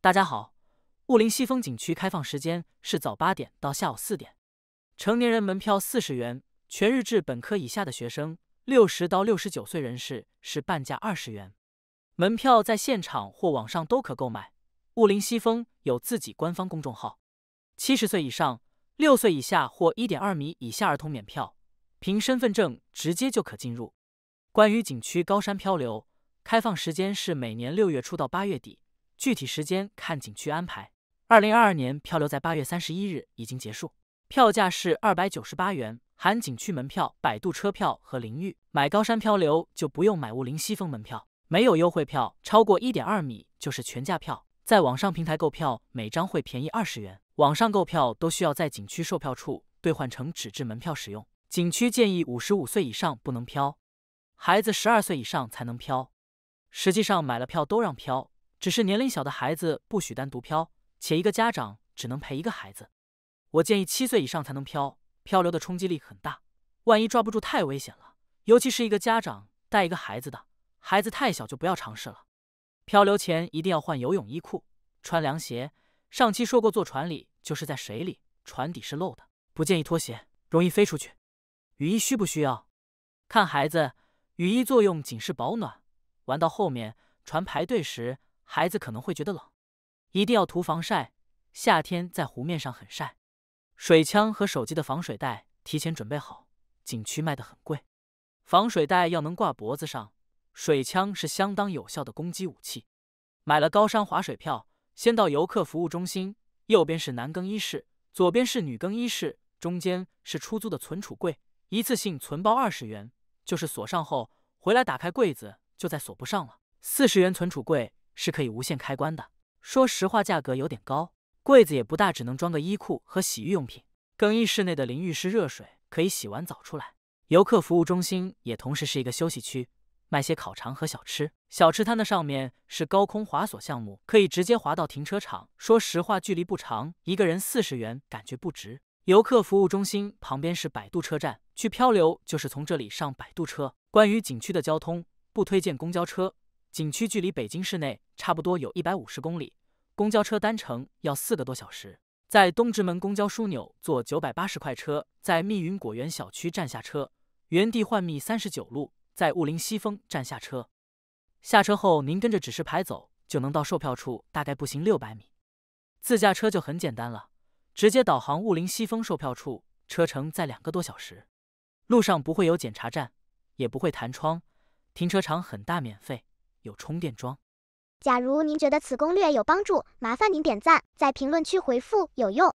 大家好，雾林西峰景区开放时间是早八点到下午四点，成年人门票四十元，全日制本科以下的学生六十到六十九岁人士是半价二十元。门票在现场或网上都可购买。雾林西峰有自己官方公众号。七十岁以上、六岁以下或一点二米以下儿童免票，凭身份证直接就可进入。关于景区高山漂流，开放时间是每年六月初到八月底。具体时间看景区安排。二零二二年漂流在八月三十一日已经结束，票价是二百九十八元，含景区门票、摆渡车票和淋浴。买高山漂流就不用买雾林西峰门票，没有优惠票，超过一点二米就是全价票。在网上平台购票，每张会便宜二十元。网上购票都需要在景区售票处兑换成纸质门票使用。景区建议五十五岁以上不能漂，孩子十二岁以上才能漂。实际上买了票都让漂。只是年龄小的孩子不许单独漂，且一个家长只能陪一个孩子。我建议七岁以上才能漂。漂流的冲击力很大，万一抓不住太危险了。尤其是一个家长带一个孩子的，孩子太小就不要尝试了。漂流前一定要换游泳衣裤，穿凉鞋。上期说过，坐船里就是在水里，船底是漏的，不建议脱鞋，容易飞出去。雨衣需不需要？看孩子，雨衣作用仅是保暖。玩到后面，船排队时。孩子可能会觉得冷，一定要涂防晒。夏天在湖面上很晒，水枪和手机的防水袋提前准备好。景区卖的很贵，防水袋要能挂脖子上。水枪是相当有效的攻击武器。买了高山滑水票，先到游客服务中心，右边是男更衣室，左边是女更衣室，中间是出租的存储柜，一次性存包二十元，就是锁上后回来打开柜子就再锁不上了。四十元存储柜。是可以无限开关的。说实话，价格有点高，柜子也不大，只能装个衣裤和洗浴用品。更衣室内的淋浴是热水，可以洗完澡出来。游客服务中心也同时是一个休息区，卖些烤肠和小吃。小吃摊的上面是高空滑索项目，可以直接滑到停车场。说实话，距离不长，一个人四十元，感觉不值。游客服务中心旁边是摆渡车站，去漂流就是从这里上摆渡车。关于景区的交通，不推荐公交车。景区距离北京市内差不多有一百五十公里，公交车单程要四个多小时。在东直门公交枢纽坐九百八十块车，在密云果园小区站下车，原地换密三十九路，在雾林西峰站下车。下车后您跟着指示牌走就能到售票处，大概步行六百米。自驾车就很简单了，直接导航雾林西峰售票处，车程在两个多小时，路上不会有检查站，也不会弹窗，停车场很大，免费。有充电桩。假如您觉得此攻略有帮助，麻烦您点赞，在评论区回复“有用”。